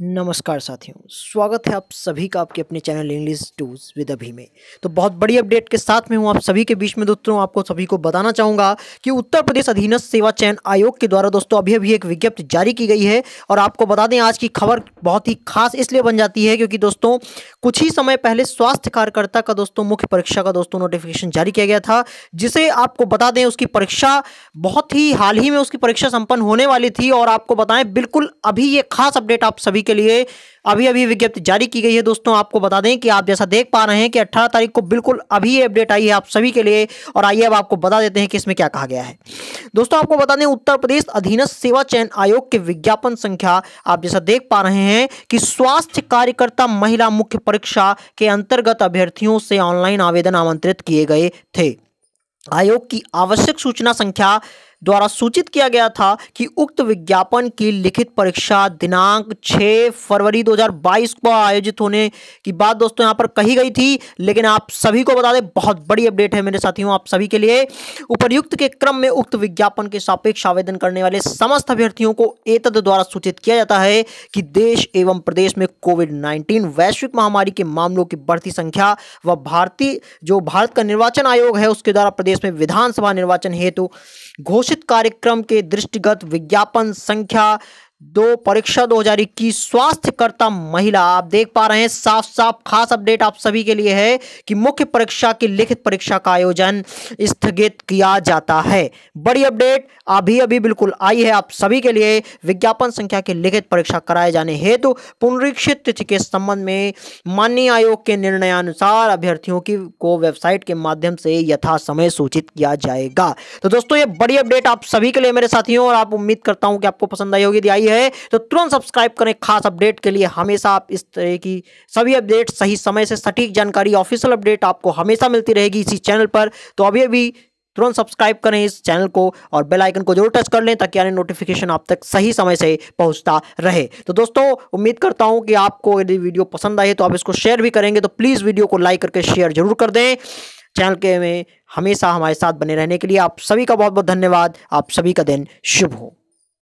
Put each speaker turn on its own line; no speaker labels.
नमस्कार साथियों स्वागत है आप सभी का आपके अपने चैनल इंग्लिश टूज विद अभी में तो बहुत बड़ी अपडेट के साथ में हूँ आप सभी के बीच में दोस्तों आपको सभी को बताना चाहूंगा कि उत्तर प्रदेश अधीनस्थ सेवा चयन आयोग के द्वारा दोस्तों अभी अभी एक विज्ञप्ति जारी की गई है और आपको बता दें आज की खबर बहुत ही खास इसलिए बन जाती है क्योंकि दोस्तों कुछ ही समय पहले स्वास्थ्य कार्यकर्ता का दोस्तों मुख्य परीक्षा का दोस्तों नोटिफिकेशन जारी किया गया था जिसे आपको बता दें उसकी परीक्षा बहुत ही हाल ही में उसकी परीक्षा संपन्न होने वाली थी और आपको बताएं बिल्कुल अभी ये खास अपडेट आप सभी के लिए अभी अभी विज्ञप्ति जारी की गई है दोस्तों आपको बता दें कि आप जैसा देख पा रहे हैं कि 18 तारीख को बिल्कुल अभी ये अपडेट आई है आप सभी के लिए और आइए अब आपको बता देते हैं कि इसमें क्या कहा गया है दोस्तों आपको बता दें उत्तर प्रदेश अधीनस्थ सेवा चयन आयोग के विज्ञापन संख्या आप जैसा देख पा रहे हैं कि स्वास्थ्य कार्यकर्ता महिला मुख्य परीक्षा के अंतर्गत अभ्यर्थियों से ऑनलाइन आवेदन आमंत्रित किए गए थे आयोग की आवश्यक सूचना संख्या द्वारा सूचित किया गया था कि उक्त विज्ञापन की लिखित परीक्षा दिनांक 6 फरवरी 2022 को आयोजित होने की बात दोस्तों यहां पर कही गई थी लेकिन आप सभी को बता दें बहुत बड़ी अपडेट है मेरे साथियों आप सभी के लिए उपरयुक्त के क्रम में उक्त विज्ञापन के सापेक्ष आवेदन करने वाले समस्त अभ्यर्थियों को एतद द्वारा सूचित किया जाता है कि देश एवं प्रदेश में कोविड नाइन्टीन वैश्विक महामारी के मामलों की बढ़ती संख्या व भारतीय जो भारत का निर्वाचन आयोग है उसके द्वारा प्रदेश में विधानसभा निर्वाचन हेतु घोषित घोषित कार्यक्रम के दृष्टिगत विज्ञापन संख्या दो परीक्षा 2021 स्वास्थ्यकर्ता महिला आप देख पा रहे हैं साफ साफ खास अपडेट आप सभी के लिए है कि मुख्य परीक्षा की लिखित परीक्षा का आयोजन स्थगित किया जाता है बड़ी अपडेट अभी अभी बिल्कुल आई है आप सभी के लिए विज्ञापन संख्या की लिखित परीक्षा कराए जाने हेतु तो पुनरीक्षित तिथि के संबंध में माननीय आयोग के निर्णयानुसार अभ्यर्थियों की को वेबसाइट के माध्यम से यथासमय सूचित किया जाएगा तो दोस्तों ये बड़ी अपडेट आप सभी के लिए मेरे साथियों और आप उम्मीद करता हूँ कि आपको पसंद आई होगी तो आई रही है तो तुरंत सब्सक्राइब करें खास अपडेट के लिए हमेशा आप इस तरह की सभी अपडेट सही समय से सटीक जानकारी ऑफिशियल अपडेट आपको हमेशा मिलती रहेगी इसी चैनल पर तो अभी अभी तुरंत सब्सक्राइब करें इस चैनल को और बेल आइकन को जरूर टच कर लें ताकि आने नोटिफिकेशन आप तक सही समय से पहुंचता रहे तो दोस्तों उम्मीद करता हूं कि आपको यदि वीडियो पसंद आए तो आप इसको शेयर भी करेंगे तो प्लीज़ वीडियो को लाइक करके शेयर जरूर कर दें चैनल के में हमेशा हमारे साथ बने रहने के लिए आप सभी का बहुत बहुत धन्यवाद आप सभी का दिन शुभ हो